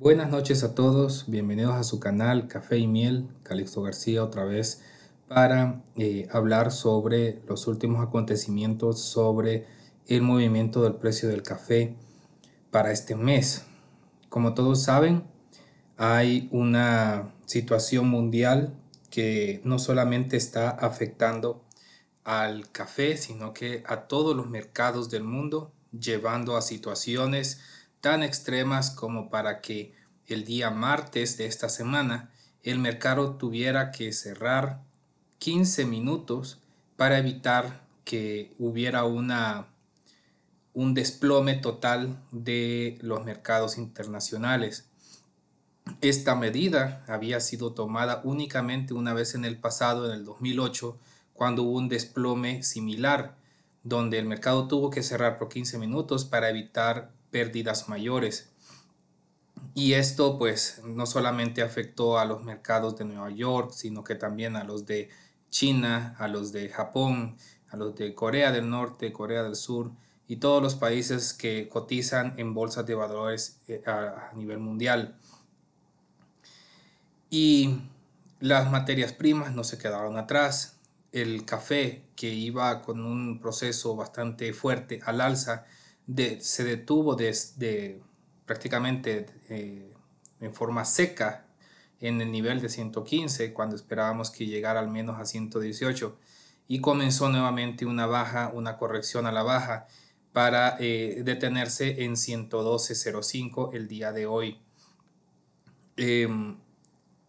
Buenas noches a todos, bienvenidos a su canal Café y Miel, Calixto García otra vez para eh, hablar sobre los últimos acontecimientos sobre el movimiento del precio del café para este mes. Como todos saben, hay una situación mundial que no solamente está afectando al café, sino que a todos los mercados del mundo, llevando a situaciones extremas como para que el día martes de esta semana el mercado tuviera que cerrar 15 minutos para evitar que hubiera una, un desplome total de los mercados internacionales. Esta medida había sido tomada únicamente una vez en el pasado, en el 2008, cuando hubo un desplome similar, donde el mercado tuvo que cerrar por 15 minutos para evitar pérdidas mayores. Y esto pues no solamente afectó a los mercados de Nueva York, sino que también a los de China, a los de Japón, a los de Corea del Norte, Corea del Sur y todos los países que cotizan en bolsas de valores eh, a nivel mundial. Y las materias primas no se quedaron atrás. El café, que iba con un proceso bastante fuerte al alza, se detuvo desde prácticamente eh, en forma seca en el nivel de 115 cuando esperábamos que llegara al menos a 118 y comenzó nuevamente una baja, una corrección a la baja para eh, detenerse en 112.05 el día de hoy. Em,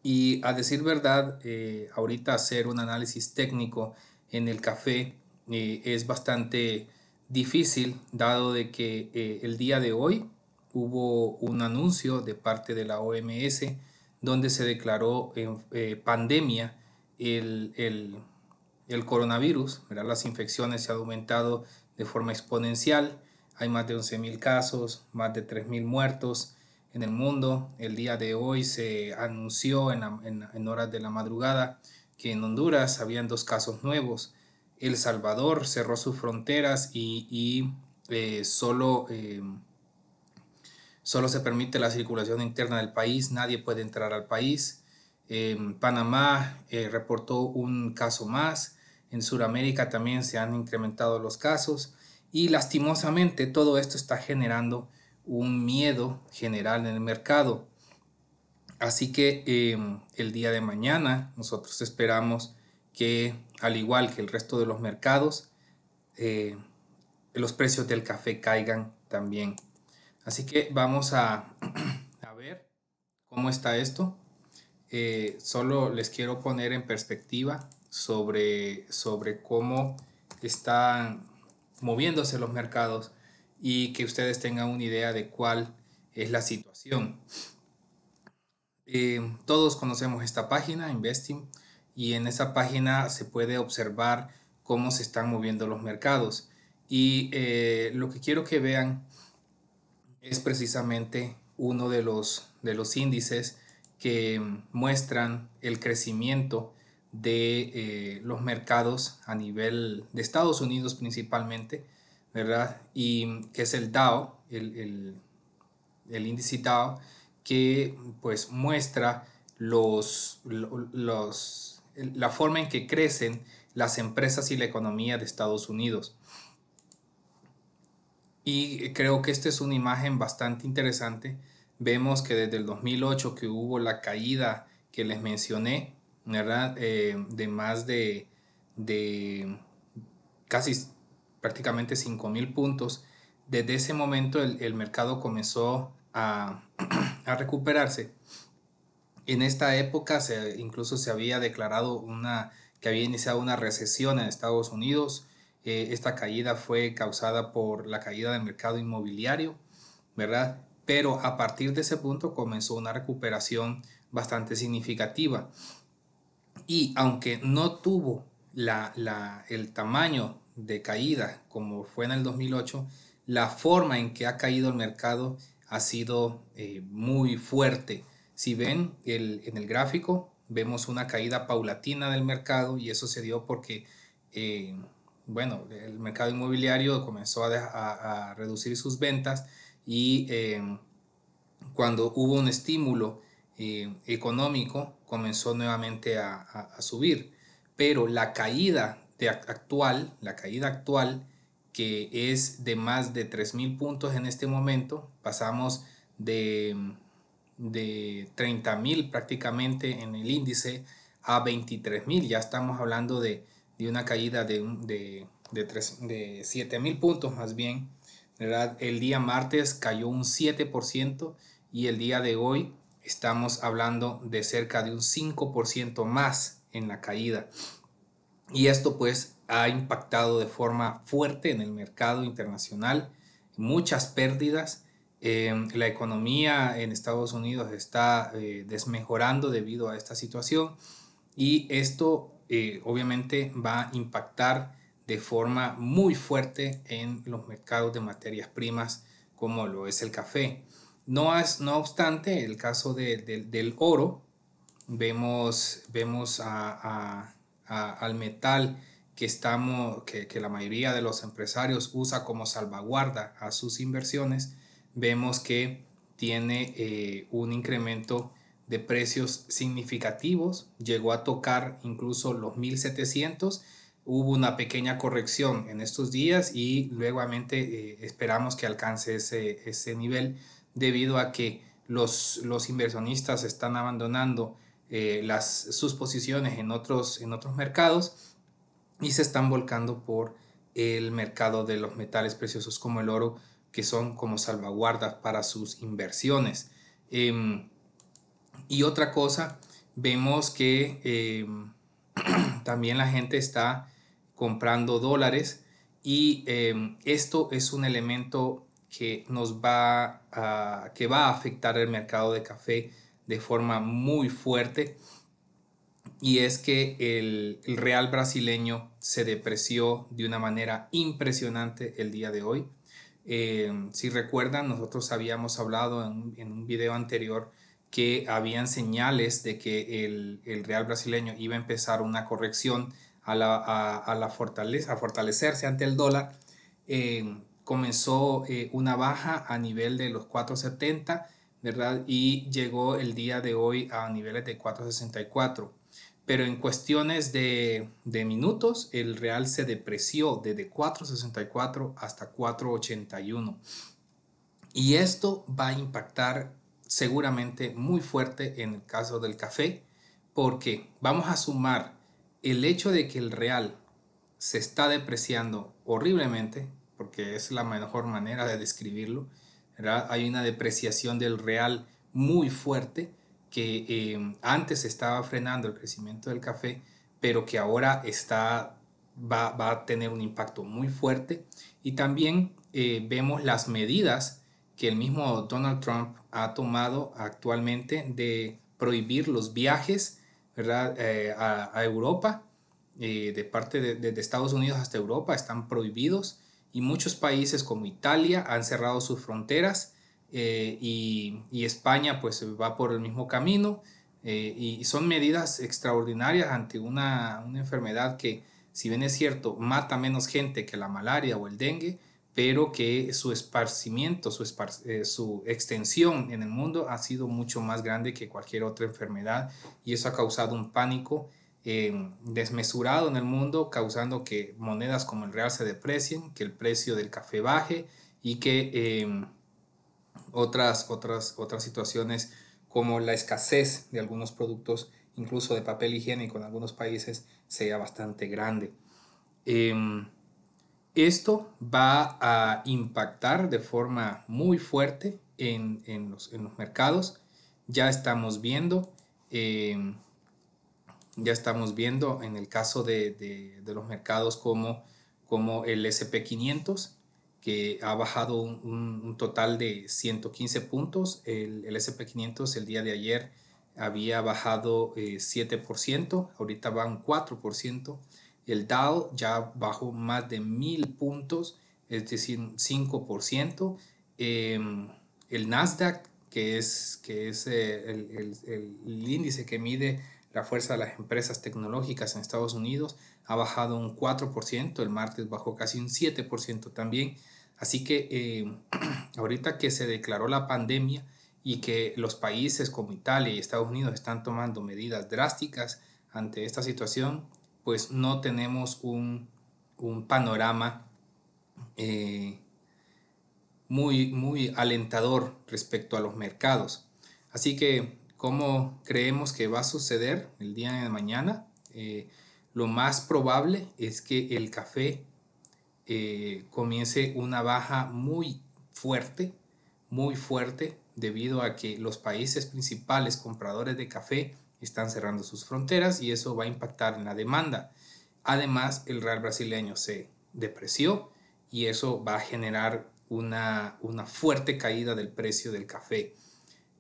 y a decir verdad, eh, ahorita hacer un análisis técnico en el café es bastante difícil, dado de que eh, el día de hoy hubo un anuncio de parte de la OMS donde se declaró en eh, pandemia el, coronavirus. Las infecciones se han aumentado de forma exponencial. Hay más de 11.000 casos, más de 3.000 muertos en el mundo. El día de hoy se anunció en, en horas de la madrugada que en Honduras habían dos casos nuevos el Salvador cerró sus fronteras y, eh, solo, eh, solo se permite la circulación interna del país, nadie puede entrar al país. Panamá eh, reportó un caso más, en Sudamérica también se han incrementado los casos y lastimosamente todo esto está generando un miedo general en el mercado. Así que el día de mañana nosotros esperamos que, al igual que el resto de los mercados, eh, los precios del café caigan también. Así que vamos a, ver cómo está esto. Eh, solo les quiero poner en perspectiva sobre, sobre cómo están moviéndose los mercados y que ustedes tengan una idea de cuál es la situación. Eh, todos conocemos esta página, Investing y en esa página se puede observar cómo se están moviendo los mercados. Y eh, lo que quiero que vean es precisamente uno de los, de los índices que muestran el crecimiento de eh, los mercados a nivel de Estados Unidos principalmente, ¿verdad? Y que es el DAO, el, índice DAO, que pues muestra los, los, la forma en que crecen las empresas y la economía de Estados Unidos. Y creo que esta es una imagen bastante interesante. Vemos que desde el 2008 que hubo la caída que les mencioné, ¿verdad? Eh, de más de, casi prácticamente 5 mil puntos. Desde ese momento el, mercado comenzó a recuperarse en esta época incluso se había declarado una, que había iniciado una recesión en Estados Unidos. Eh, esta caída fue causada por la caída del mercado inmobiliario, ¿verdad? Pero a partir de ese punto comenzó una recuperación bastante significativa. Y aunque no tuvo la, el tamaño de caída como fue en el 2008, la forma en que ha caído el mercado ha sido eh, muy fuerte si ven en el gráfico, vemos una caída paulatina del mercado y eso se dio porque, eh, bueno, el mercado inmobiliario comenzó a, reducir sus ventas y eh, cuando hubo un estímulo eh, económico comenzó nuevamente a, subir. Pero la caída de actual, la caída actual, que es de más de 3.000 puntos en este momento, pasamos de de 30.000 prácticamente en el índice a 23.000. Ya estamos hablando de, una caída de, de, de, 7.000 puntos más bien. ¿verdad? El día martes cayó un 7% y el día de hoy estamos hablando de cerca de un 5% más en la caída. Y esto pues ha impactado de forma fuerte en el mercado internacional, muchas pérdidas Em, la economía en Estados Unidos está eh, desmejorando debido a esta situación y esto eh, obviamente va a impactar de forma muy fuerte en los mercados de materias primas como lo es el café. No, es, no obstante, el caso del oro, vemos, vemos a, al metal que, estamos, que, que la mayoría de los empresarios usa como salvaguarda a sus inversiones, vemos que tiene eh, un incremento de precios significativos, llegó a tocar incluso los 1700, hubo una pequeña corrección en estos días y luego eh, esperamos que alcance ese, nivel debido a que los, inversionistas están abandonando eh, las, sus posiciones en otros, en otros mercados y se están volcando por el mercado de los metales preciosos como el oro que son como salvaguardas para sus inversiones. Em, y otra cosa, vemos que em, también la gente está comprando dólares y em, esto es un elemento que nos va a, que va a afectar el mercado de café de forma muy fuerte y es que el real brasileño se depreció de una manera impresionante el día de hoy eh, si recuerdan, nosotros habíamos hablado en, un video anterior que habían señales de que el, Real brasileño iba a empezar una corrección a, la, fortaleza, a fortalecerse ante el dólar. Eh, comenzó eh, una baja a nivel de los 470, ¿verdad? Y llegó el día de hoy a niveles de 464 pero en cuestiones de, minutos el real se depreció desde 4.64 hasta 4.81. Y esto va a impactar seguramente muy fuerte en el caso del café, porque vamos a sumar el hecho de que el real se está depreciando horriblemente, porque es la mejor manera de describirlo, hay una depreciación del real muy fuerte, que em, antes estaba frenando el crecimiento del café, pero que ahora está, va, a tener un impacto muy fuerte. Y también eh, vemos las medidas que el mismo Donald Trump ha tomado actualmente de prohibir los viajes ¿verdad? Eh, a, Europa, eh, de parte de Estados Unidos hasta Europa, están prohibidos y muchos países como Italia han cerrado sus fronteras eh, y, España pues va por el mismo camino eh, y son medidas extraordinarias ante una, enfermedad que si bien es cierto mata menos gente que la malaria o el dengue pero que su esparcimiento, su, eh, su extensión en el mundo ha sido mucho más grande que cualquier otra enfermedad y eso ha causado un pánico desmesurado en el mundo, causando que monedas como el real se deprecien, que el precio del café baje y que otras, otras, situaciones como la escasez de algunos productos, incluso de papel higiénico en algunos países, sea bastante grande. Em, esto va a impactar de forma muy fuerte en, los, en los, mercados. Ya estamos viendo, em, ya estamos viendo en el caso de, de los mercados como, como el SP500, ha bajado un, total de 115 puntos. El, SP500 el día de ayer había bajado 7%, eh, ahorita va un 4%. El Dow ya bajó más de 1000 puntos, es decir, 5%. Em, el Nasdaq, que es, que es eh, el, el índice que mide la fuerza de las empresas tecnológicas en Estados Unidos ha bajado un 4%, el martes bajó casi un 7% también. Así que eh, ahorita que se declaró la pandemia y que los países como Italia y Estados Unidos están tomando medidas drásticas ante esta situación, pues no tenemos un, panorama eh, muy, muy alentador respecto a los mercados. Así que, ¿cómo creemos que va a suceder el día de mañana? Eh, lo más probable es que el café eh, comience una baja muy fuerte, muy fuerte, debido a que los países principales compradores de café están cerrando sus fronteras y eso va a impactar en la demanda. Además, el real brasileño se depreció y eso va a generar una, una fuerte caída del precio del café.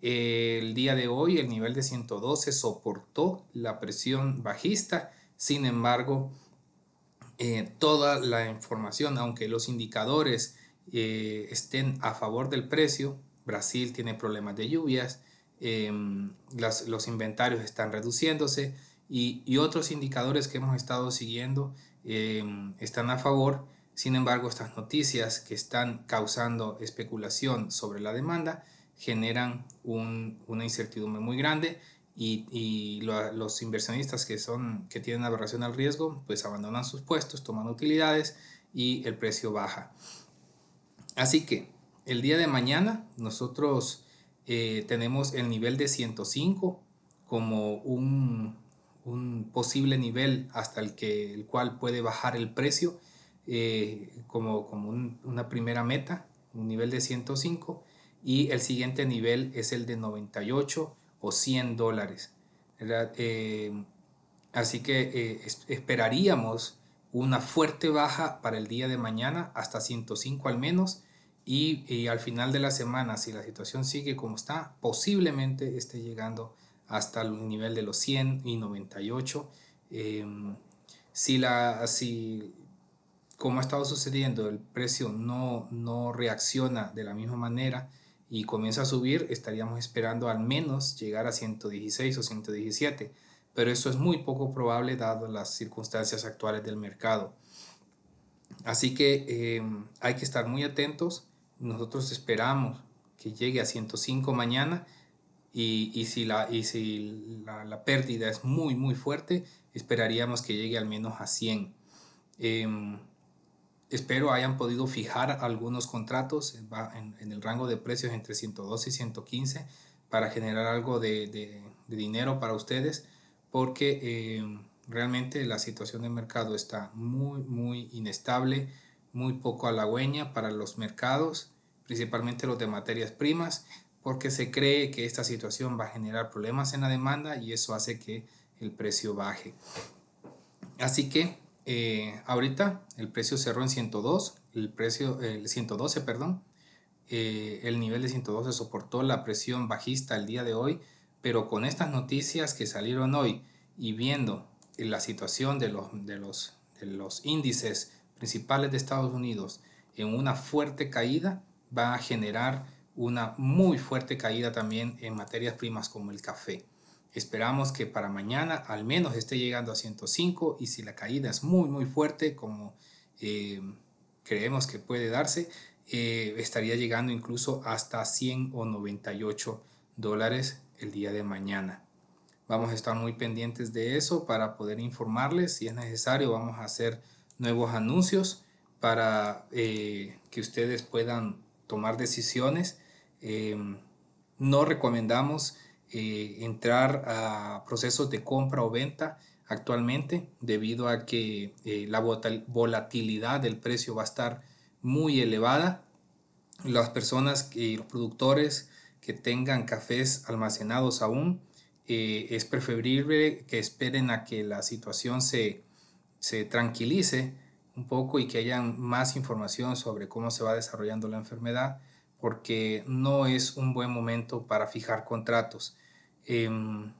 El día de hoy el nivel de 112 soportó la presión bajista, sin embargo, eh, toda la información, aunque los indicadores eh, estén a favor del precio, Brasil tiene problemas de lluvias, em, los inventarios están reduciéndose y, otros indicadores que hemos estado siguiendo em, están a favor. Sin embargo, estas noticias que están causando especulación sobre la demanda generan una incertidumbre muy grande y, los inversionistas que, son, que tienen aberración al riesgo, pues abandonan sus puestos, toman utilidades y el precio baja. Así que el día de mañana nosotros eh, tenemos el nivel de 105 como un, un, posible nivel hasta el, que, el cual puede bajar el precio eh, como, como una primera meta, un nivel de 105 y el siguiente nivel es el de 98 o 100 dólares. Eh, así que eh, esperaríamos una fuerte baja para el día de mañana hasta 105 al menos y, al final de la semana, si la situación sigue como está, posiblemente esté llegando hasta el nivel de los 100 y 98. Em, si la, así como ha estado sucediendo, el precio no, no reacciona de la misma manera, y comienza a subir, estaríamos esperando al menos llegar a 116 o 117, pero eso es muy poco probable dado las circunstancias actuales del mercado. Así que eh, hay que estar muy atentos. Nosotros esperamos que llegue a 105 mañana y, si, la, y si la, pérdida es muy, muy fuerte, esperaríamos que llegue al menos a 100. Espero hayan podido fijar algunos contratos en, el rango de precios entre 112 y 115 para generar algo de, dinero para ustedes porque eh, realmente la situación de mercado está muy, muy inestable, muy poco halagüeña para los mercados, principalmente los de materias primas, porque se cree que esta situación va a generar problemas en la demanda y eso hace que el precio baje. Así que eh, ahorita el precio cerró en 102, el precio, el 112, perdón. Eh, el nivel de 112 soportó la presión bajista el día de hoy, pero con estas noticias que salieron hoy y viendo la situación de los índices principales de Estados Unidos en una fuerte caída, va a generar una muy fuerte caída también en materias primas como el café. Esperamos que para mañana al menos esté llegando a 105 y si la caída es muy muy fuerte como eh, creemos que puede darse, eh, estaría llegando incluso hasta 100 o 98 dólares el día de mañana. Vamos a estar muy pendientes de eso para poder informarles. Si es necesario, vamos a hacer nuevos anuncios para eh, que ustedes puedan tomar decisiones. no recomendamos eh, entrar a procesos de compra o venta actualmente debido a que eh, la volatilidad del precio va a estar muy elevada. Las personas y los productores que tengan cafés almacenados aún, eh, es preferible que esperen a que la situación se, se tranquilice un poco y que hayan más información sobre cómo se va desarrollando la enfermedad porque no es un buen momento para fijar contratos. Em,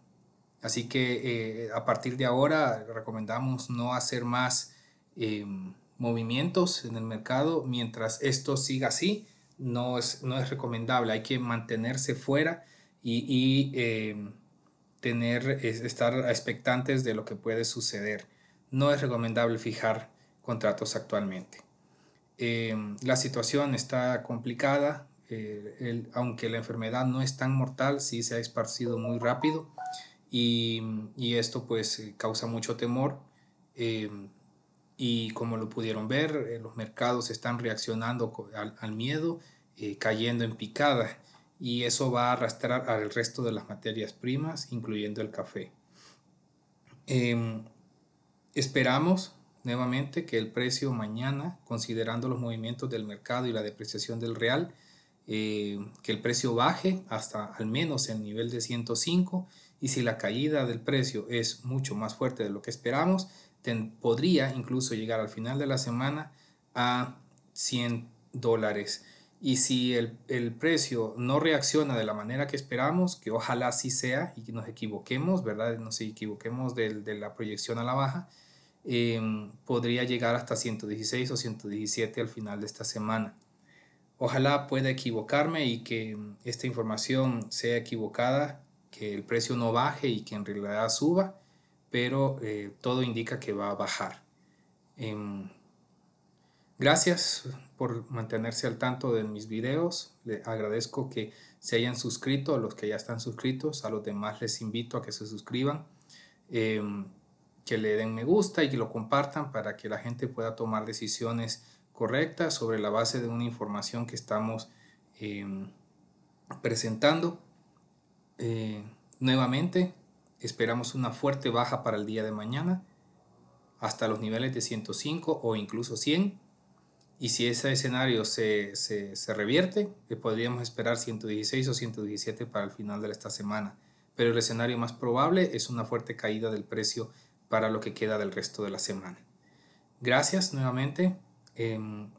así que eh, a partir de ahora recomendamos no hacer más em, movimientos en el mercado mientras esto siga así. No es, no es recomendable, hay que mantenerse fuera y, em, tener, estar expectantes de lo que puede suceder. No es recomendable fijar contratos actualmente. la situación está complicada, eh, el, aunque la enfermedad no es tan mortal, sí se ha esparcido muy rápido y, esto pues eh, causa mucho temor. Eh, y como lo pudieron ver, los mercados están reaccionando al, miedo, cayendo en picada y eso va a arrastrar al resto de las materias primas, incluyendo el café. Em, esperamos nuevamente que el precio mañana, considerando los movimientos del mercado y la depreciación del real, eh, que el precio baje hasta al menos el nivel de 105 y si la caída del precio es mucho más fuerte de lo que esperamos, podría incluso llegar al final de la semana a 100 dólares. Y si el, precio no reacciona de la manera que esperamos, que ojalá así sea y que nos equivoquemos, ¿verdad? Nos equivoquemos de, la proyección a la baja, em, podría llegar hasta 116 o 117 al final de esta semana. Ojalá pueda equivocarme y que mm, esta información sea equivocada, que el precio no baje y que en realidad suba, pero eh, todo indica que va a bajar. Em, gracias por mantenerse al tanto de mis videos. Le agradezco que se hayan suscrito, a los que ya están suscritos, a los demás les invito a que se suscriban. Em, que le den me gusta y que lo compartan para que la gente pueda tomar decisiones correcta sobre la base de una información que estamos em, presentando. Eh, nuevamente, esperamos una fuerte baja para el día de mañana hasta los niveles de 105 o incluso 100. Y si ese escenario se, se, se revierte, eh, podríamos esperar 116 o 117 para el final de esta semana. Pero el escenario más probable es una fuerte caída del precio para lo que queda del resto de la semana. Gracias nuevamente Em,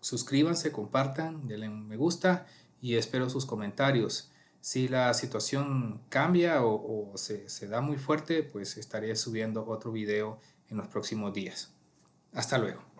suscríbanse, compartan, denle me gusta y espero sus comentarios. Si la situación cambia o, se, se da muy fuerte, pues estaré subiendo otro video en los próximos días. Hasta luego.